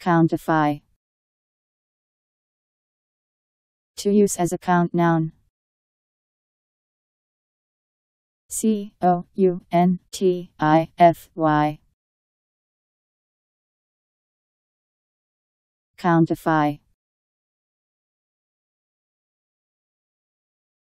Countify. To use as a count noun. C O U N T I F Y. Countify.